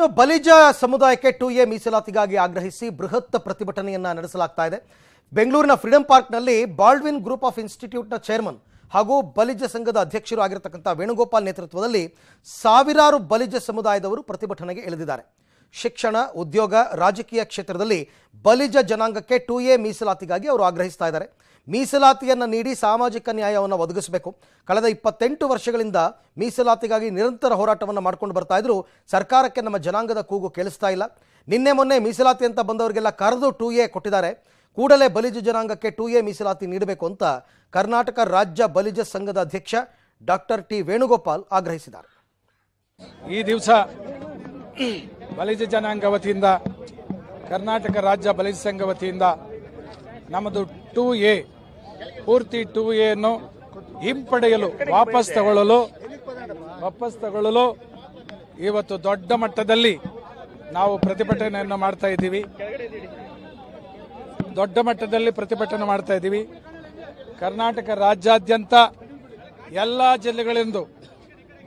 ಇನ್ನು ಬಲಿಜ ಸಮುದಾಯಕ್ಕೆ to A ಮೀಸಲಾತಿಗಾಗಿ ಆಗ್ರಹಿಸಿ ಬೃಹತ್ ಪ್ರತಿಭಟನೆಯನ್ನ ನಡೆಸಲಾಗ್ತಾ ಇದೆ ಬೆಂಗಳೂರಿನ ಫ್ರೀಡಂ ಪಾರ್ಕ್ನಲ್ಲಿ ಬಾಲ್ಡ್ವಿನ್ ಗ್ರೂಪ್ ಆಫ್ ಇನ್ಸ್ಟಿಟ್ಯೂಟ್ನ ಚೇರ್ಮನ್ ಹಾಗೂ ಬಲಿಜ ಸಂಘದ ಅಧ್ಯಕ್ಷರು ಆಗಿರತಕ್ಕಂಥ ವೇಣುಗೋಪಾಲ್ ನೇತೃತ್ವದಲ್ಲಿ ಸಾವಿರಾರು ಬಲಿಜ ಸಮುದಾಯದವರು ಪ್ರತಿಭಟನೆಗೆ ಇಳಿದಿದ್ದಾರೆ ಶಿಕ್ಷಣ ಉದ್ಯೋಗ ರಾಜಕೀಯ ಕ್ಷೇತ್ರದಲ್ಲಿ ಬಲಿಜ ಜನಾಂಗಕ್ಕೆ ಟು ಎ ಮೀಸಲಾತಿಗಾಗಿ ಅವರು ಆಗ್ರಹಿಸ್ತಾ ಇದ್ದಾರೆ ಮೀಸಲಾತಿಯನ್ನು ನೀಡಿ ಸಾಮಾಜಿಕ ನ್ಯಾಯವನ್ನು ಒದಗಿಸಬೇಕು ಕಳೆದ ಇಪ್ಪತ್ತೆಂಟು ವರ್ಷಗಳಿಂದ ಮೀಸಲಾತಿಗಾಗಿ ನಿರಂತರ ಹೋರಾಟವನ್ನು ಮಾಡ್ಕೊಂಡು ಬರ್ತಾ ಇದ್ರು ಸರ್ಕಾರಕ್ಕೆ ನಮ್ಮ ಜನಾಂಗದ ಕೂಗು ಕೇಳಿಸ್ತಾ ಇಲ್ಲ ನಿನ್ನೆ ಮೊನ್ನೆ ಮೀಸಲಾತಿ ಅಂತ ಬಂದವರಿಗೆಲ್ಲ ಕರೆದು ಟು ಎ ಕೊಟ್ಟಿದ್ದಾರೆ ಕೂಡಲೇ ಬಲಿಜ ಜನಾಂಗಕ್ಕೆ ಟು ಎ ಮೀಸಲಾತಿ ನೀಡಬೇಕು ಅಂತ ಕರ್ನಾಟಕ ರಾಜ್ಯ ಬಲಿಜ ಸಂಘದ ಅಧ್ಯಕ್ಷ ಡಾಕ್ಟರ್ ಟಿ ವೇಣುಗೋಪಾಲ್ ಆಗ್ರಹಿಸಿದ್ದಾರೆ ಈ ದಿವಸ ಬಲಿಜ ಜನಾಂಗ ವತಿಯಿಂದ ಕರ್ನಾಟಕ ರಾಜ್ಯ ಬಲಿಜ ಸಂಘ ವತಿಯಿಂದ ನಮ್ಮದು ಟೂ ಎ ಪೂರ್ತಿ ಟೂ ಎನ್ನು ಹಿಂಪಡೆಯಲು ವಾಪಸ್ ತಗೊಳ್ಳಲು ವಾಪಸ್ ತಗೊಳ್ಳಲು ಇವತ್ತು ದೊಡ್ಡ ಮಟ್ಟದಲ್ಲಿ ನಾವು ಪ್ರತಿಭಟನೆಯನ್ನು ಮಾಡ್ತಾ ಇದ್ದೀವಿ ದೊಡ್ಡ ಮಟ್ಟದಲ್ಲಿ ಪ್ರತಿಭಟನೆ ಮಾಡ್ತಾ ಇದ್ದೀವಿ ಕರ್ನಾಟಕ ರಾಜ್ಯಾದ್ಯಂತ ಎಲ್ಲ ಜಿಲ್ಲೆಗಳಿಂದ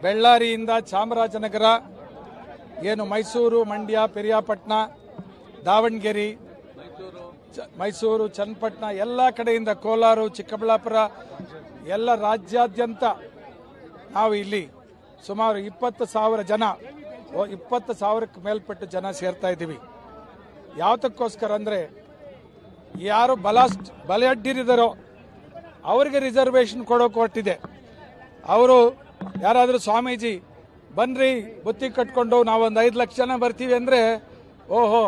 ಬೆಳ್ಳಾರಿಯಿಂದ ಚಾಮರಾಜನಗರ ಏನು ಮೈಸೂರು ಮಂಡ್ಯ ಪೆರಿಯಾಪಟ್ಟಣ ದಾವಣಗೆರೆ ಮೈಸೂರು ಚನ್ನಪಟ್ಟಣ ಎಲ್ಲ ಕಡೆಯಿಂದ ಕೋಲಾರ ಚಿಕ್ಕಬಳ್ಳಾಪುರ ಎಲ್ಲ ರಾಜ್ಯಾದ್ಯಂತ ನಾವು ಇಲ್ಲಿ ಸುಮಾರು ಇಪ್ಪತ್ತು ಸಾವಿರ ಜನ ಇಪ್ಪತ್ತು ಸಾವಿರಕ್ಕೆ ಮೇಲ್ಪಟ್ಟು ಜನ ಸೇರ್ತಾ ಇದ್ದೀವಿ ಯಾವುದಕ್ಕೋಸ್ಕರ ಅಂದರೆ ಯಾರು ಬಲ ಬಲೆ ಅಡ್ಡಿರಿದಾರೋ ಅವರಿಗೆ ರಿಸರ್ವೇಷನ್ ಕೊಡೋಕೆ ಹೊರಟಿದೆ ಅವರು ಯಾರಾದರೂ ಸ್ವಾಮೀಜಿ ಬನ್ರಿ ಬುತ್ತಿ ಕಟ್ಕೊಂಡು ನಾವೊಂದು ಐದು ಲಕ್ಷ ಜನ ಬರ್ತೀವಿ ಅಂದ್ರೆ ಓಹೋ